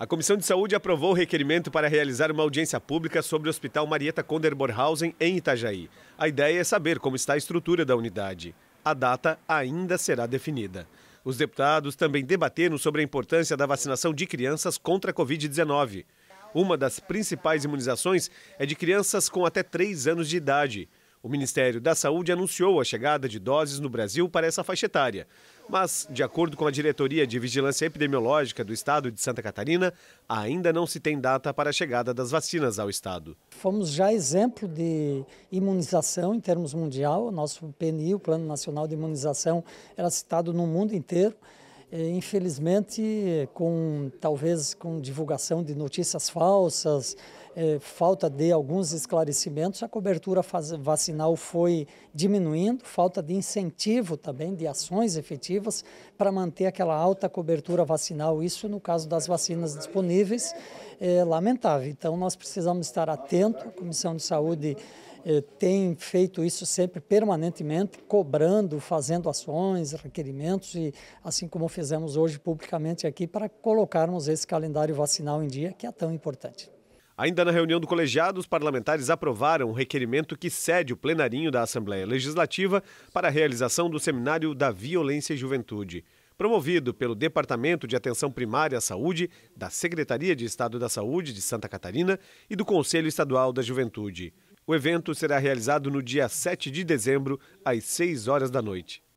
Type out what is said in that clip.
A Comissão de Saúde aprovou o requerimento para realizar uma audiência pública sobre o Hospital Marieta Konderborhausen, em Itajaí. A ideia é saber como está a estrutura da unidade. A data ainda será definida. Os deputados também debateram sobre a importância da vacinação de crianças contra a Covid-19. Uma das principais imunizações é de crianças com até 3 anos de idade. O Ministério da Saúde anunciou a chegada de doses no Brasil para essa faixa etária. Mas, de acordo com a Diretoria de Vigilância Epidemiológica do Estado de Santa Catarina, ainda não se tem data para a chegada das vacinas ao Estado. Fomos já exemplo de imunização em termos mundial. O nosso PNI, o Plano Nacional de Imunização, era citado no mundo inteiro infelizmente com talvez com divulgação de notícias falsas é, falta de alguns esclarecimentos, a cobertura vacinal foi diminuindo, falta de incentivo também, de ações efetivas para manter aquela alta cobertura vacinal. Isso no caso das vacinas disponíveis, é lamentável. Então, nós precisamos estar atentos, a Comissão de Saúde é, tem feito isso sempre permanentemente, cobrando, fazendo ações, requerimentos e assim como fizemos hoje publicamente aqui para colocarmos esse calendário vacinal em dia que é tão importante. Ainda na reunião do colegiado, os parlamentares aprovaram o um requerimento que cede o plenarinho da Assembleia Legislativa para a realização do Seminário da Violência e Juventude. Promovido pelo Departamento de Atenção Primária à Saúde, da Secretaria de Estado da Saúde de Santa Catarina e do Conselho Estadual da Juventude. O evento será realizado no dia 7 de dezembro, às 6 horas da noite.